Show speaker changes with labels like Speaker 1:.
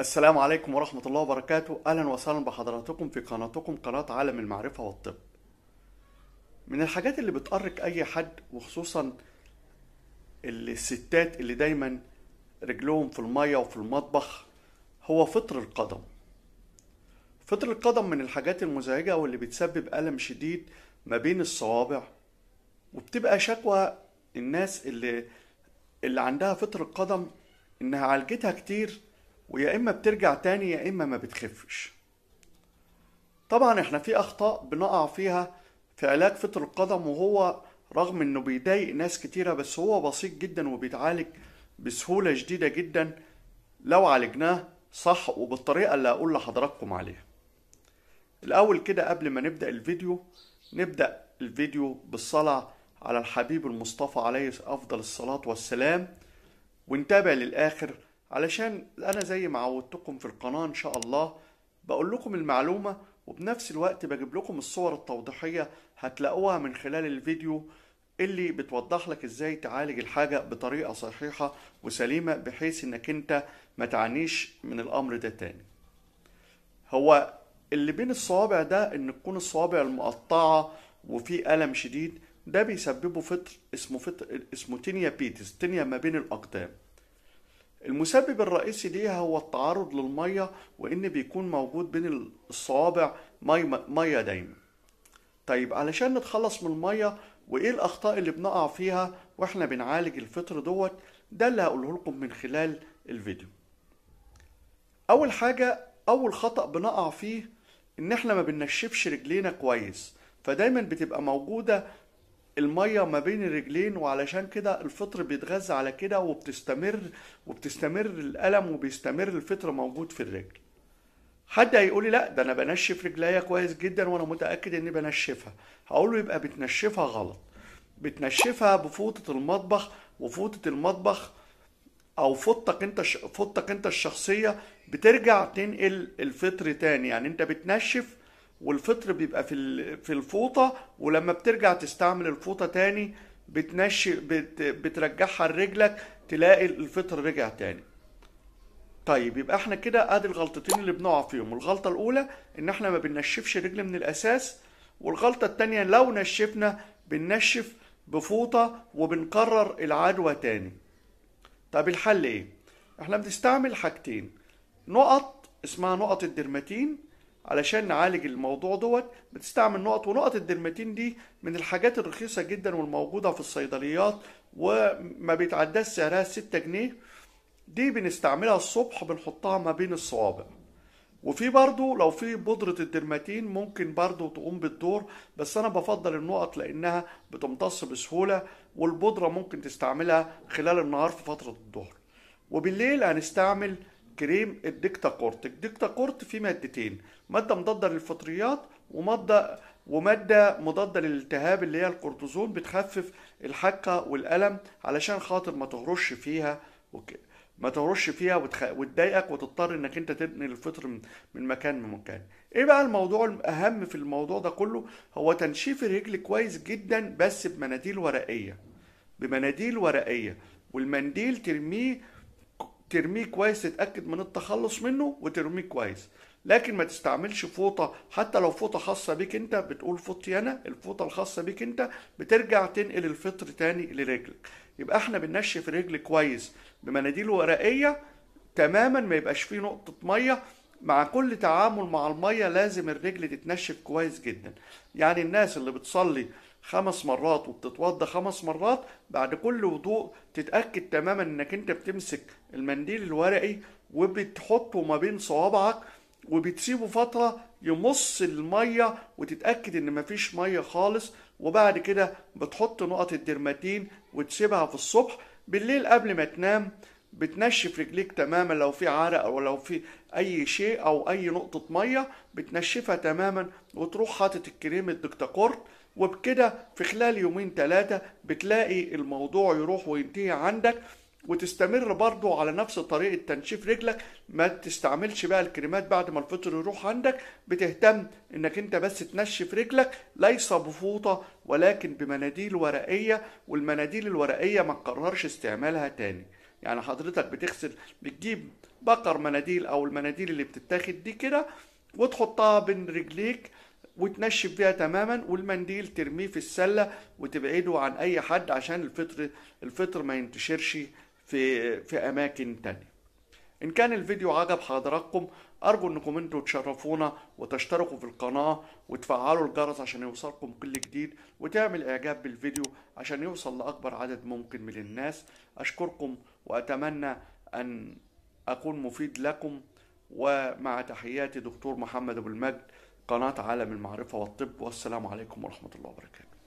Speaker 1: السلام عليكم ورحمة الله وبركاته أهلا وسهلا بحضراتكم في قناتكم قناة عالم المعرفة والطب من الحاجات اللي بتقرك أي حد وخصوصا الستات اللي دايما رجلهم في المية وفي المطبخ هو فطر القدم فطر القدم من الحاجات المزعجة واللي بتسبب ألم شديد ما بين الصوابع وبتبقى شكوى الناس اللي اللي عندها فطر القدم انها عالجتها كتير ويا اما بترجع تاني يا اما ما بتخفش طبعا احنا في اخطاء بنقع فيها في علاج فطر القدم وهو رغم انه بيضايق ناس كتيره بس هو بسيط جدا وبيتعالج بسهوله شديده جدا لو عالجناه صح وبالطريقه اللي هقول لحضراتكم عليها الاول كده قبل ما نبدا الفيديو نبدا الفيديو بالصلاه على الحبيب المصطفى عليه افضل الصلاه والسلام ونتابع للاخر علشان انا زي ما عودتكم في القناه ان شاء الله بقول لكم المعلومه وبنفس الوقت بجيب لكم الصور التوضيحيه هتلاقوها من خلال الفيديو اللي بتوضح لك ازاي تعالج الحاجه بطريقه صحيحه وسليمه بحيث انك انت ما تعانيش من الامر ده تاني هو اللي بين الصوابع ده ان تكون الصوابع المقطعه وفي الم شديد ده بيسببه فطر اسمه فطر اسمه تينيا بيتس تينيا ما بين الاقدام المسبب الرئيسي ليها هو التعرض للميه وان بيكون موجود بين الصوابع ميه ميه دايما طيب علشان نتخلص من الميه وايه الاخطاء اللي بنقع فيها واحنا بنعالج الفطر دوت ده اللي هقوله لكم من خلال الفيديو اول حاجه اول خطا بنقع فيه ان احنا ما بننشفش رجلينا كويس فدايما بتبقى موجوده الميه ما بين الرجلين وعلشان كده الفطر بيتغذى على كده وبتستمر وبتستمر الالم وبيستمر الفطر موجود في الرجل حد هيقول لا ده انا بنشف رجليا كويس جدا وانا متاكد اني بنشفها هقول له يبقى بتنشفها غلط بتنشفها بفوطه المطبخ وفوطه المطبخ او فوطتك انت فوطتك انت الشخصيه بترجع تنقل الفطر تاني يعني انت بتنشف والفطر بيبقى في في الفوطه ولما بترجع تستعمل الفوطه تاني بتنشي بت بترجعها لرجلك تلاقي الفطر رجع تاني طيب يبقى احنا كده ادي الغلطتين اللي بنقع فيهم الغلطه الاولى ان احنا ما بننشفش رجل من الاساس والغلطه الثانيه لو نشفنا بننشف بفوطه وبنكرر العدوى تاني طب الحل ايه احنا بنستعمل حاجتين نقط اسمها نقط الدرماتين علشان نعالج الموضوع دوت بتستعمل نقط ونقط الدرماتين دي من الحاجات الرخيصة جدا والموجودة في الصيدليات وما بيتعداش سعرها 6 جنيه دي بنستعملها الصبح بنحطها ما بين الصوابع وفي برضو لو في بودرة الدرماتين ممكن برضو تقوم بالدور بس أنا بفضل النقط لأنها بتمتص بسهولة والبودرة ممكن تستعملها خلال النهار في فترة الظهر وبالليل هنستعمل كريم الدكتا كورت كورت فيه مادتين ماده مضاده للفطريات وماده وماده مضاده للالتهاب اللي هي الكورتيزون بتخفف الحكه والالم علشان خاطر ما تهرش فيها وكده ما تهرش فيها وتضايقك وتضطر انك انت تبني الفطر من مكان لمكان ايه بقى الموضوع الاهم في الموضوع ده كله هو تنشيف الرجل كويس جدا بس بمناديل ورقيه بمناديل ورقيه والمنديل ترميه ترميه كويس تتاكد من التخلص منه وترميه كويس لكن ما تستعملش فوطه حتى لو فوطه خاصه بيك انت بتقول فوطي انا الفوطه الخاصه بيك انت بترجع تنقل الفطر تاني لرجلك يبقى احنا بننشف رجل كويس بمناديل ورقيه تماما ما يبقاش فيه نقطه ميه مع كل تعامل مع الميه لازم الرجل تتنشف كويس جدا يعني الناس اللي بتصلي خمس مرات وبتتوضى خمس مرات بعد كل وضوء تتاكد تماما انك انت بتمسك المنديل الورقي وبتحطه ما بين صوابعك وبتسيبه فترة يمص المية وتتأكد إن مفيش مية خالص وبعد كده بتحط نقط الدرماتين وتسيبها في الصبح بالليل قبل ما تنام بتنشف رجليك تماما لو في عرق او لو في اي شيء او اي نقطه ميه بتنشفها تماما وتروح حاطط الكريم الدكتاكورت وبكده في خلال يومين ثلاثه بتلاقي الموضوع يروح وينتهي عندك وتستمر برضو على نفس طريقة تنشيف رجلك ما تستعملش بقى الكريمات بعد ما الفطر يروح عندك بتهتم انك انت بس تنشف رجلك ليس بفوطة ولكن بمناديل ورقية والمناديل الورقية ما تقررش استعمالها تاني يعني حضرتك بتغسل بتجيب بقر مناديل او المناديل اللي بتتاخد دي كده وتحطها بين رجليك وتنشف بيها تماما والمنديل ترميه في السله وتبعده عن اي حد عشان الفطر الفطر ما ينتشرش في في اماكن تانية ان كان الفيديو عجب حضراتكم ارجو انكم انتوا تشرفونا وتشتركوا في القناة وتفعلوا الجرس عشان يوصلكم كل جديد وتعمل اعجاب بالفيديو عشان يوصل لاكبر عدد ممكن من الناس اشكركم واتمنى ان اكون مفيد لكم ومع تحياتي دكتور محمد ابو المجد قناة عالم المعرفة والطب والسلام عليكم ورحمة الله وبركاته